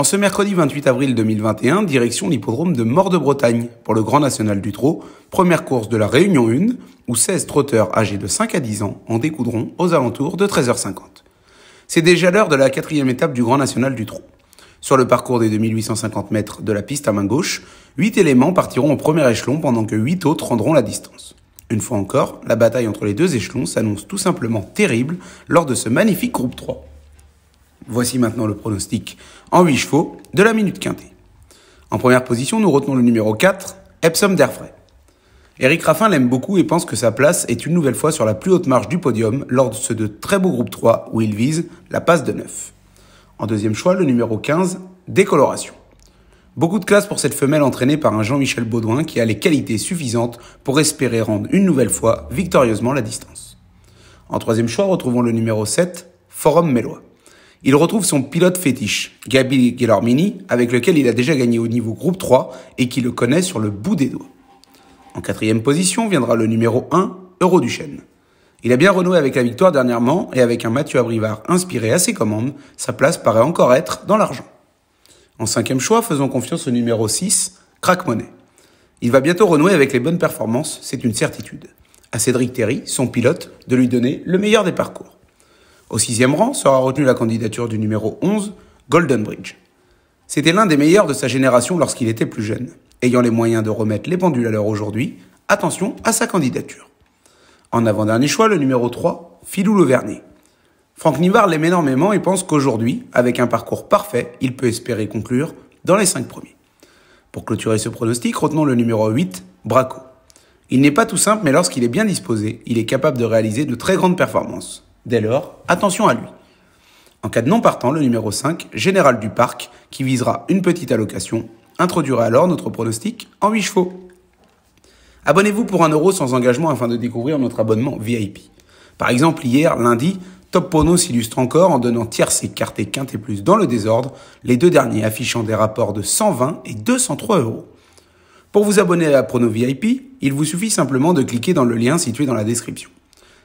En ce mercredi 28 avril 2021, direction l'hippodrome de Mort-de-Bretagne pour le Grand National du Trot, première course de la Réunion 1, où 16 trotteurs âgés de 5 à 10 ans en découdront aux alentours de 13h50. C'est déjà l'heure de la quatrième étape du Grand National du Trot. Sur le parcours des 2850 mètres de la piste à main gauche, 8 éléments partiront au premier échelon pendant que 8 autres rendront la distance. Une fois encore, la bataille entre les deux échelons s'annonce tout simplement terrible lors de ce magnifique groupe 3. Voici maintenant le pronostic en 8 chevaux de la minute quintée. En première position, nous retenons le numéro 4, Epsom Derfray. Eric Raffin l'aime beaucoup et pense que sa place est une nouvelle fois sur la plus haute marche du podium lors de ce de très beau groupe 3 où il vise la passe de 9. En deuxième choix, le numéro 15, Décoloration. Beaucoup de classe pour cette femelle entraînée par un Jean-Michel Baudouin qui a les qualités suffisantes pour espérer rendre une nouvelle fois victorieusement la distance. En troisième choix, retrouvons le numéro 7, Forum Mélois il retrouve son pilote fétiche, Gabi Gellormini, avec lequel il a déjà gagné au niveau groupe 3 et qui le connaît sur le bout des doigts. En quatrième position viendra le numéro 1, Euro Duchesne. Il a bien renoué avec la victoire dernièrement et avec un Mathieu Abrivard inspiré à ses commandes, sa place paraît encore être dans l'argent. En cinquième choix, faisons confiance au numéro 6, Crack Money. Il va bientôt renouer avec les bonnes performances, c'est une certitude. À Cédric Terry, son pilote, de lui donner le meilleur des parcours. Au sixième rang sera retenue la candidature du numéro 11, Golden Bridge. C'était l'un des meilleurs de sa génération lorsqu'il était plus jeune. Ayant les moyens de remettre les pendules à l'heure aujourd'hui, attention à sa candidature. En avant-dernier choix, le numéro 3, Philou Vernet. Franck Nivard l'aime énormément et pense qu'aujourd'hui, avec un parcours parfait, il peut espérer conclure dans les cinq premiers. Pour clôturer ce pronostic, retenons le numéro 8, Braco. Il n'est pas tout simple, mais lorsqu'il est bien disposé, il est capable de réaliser de très grandes performances. Dès lors, attention à lui. En cas de non partant, le numéro 5, général du parc, qui visera une petite allocation, introduira alors notre pronostic en 8 chevaux. Abonnez-vous pour 1€ euro sans engagement afin de découvrir notre abonnement VIP. Par exemple, hier, lundi, Top Pono s'illustre encore en donnant tiers et cartes et quinte et plus dans le désordre, les deux derniers affichant des rapports de 120 et 203 euros. Pour vous abonner à Prono VIP, il vous suffit simplement de cliquer dans le lien situé dans la description.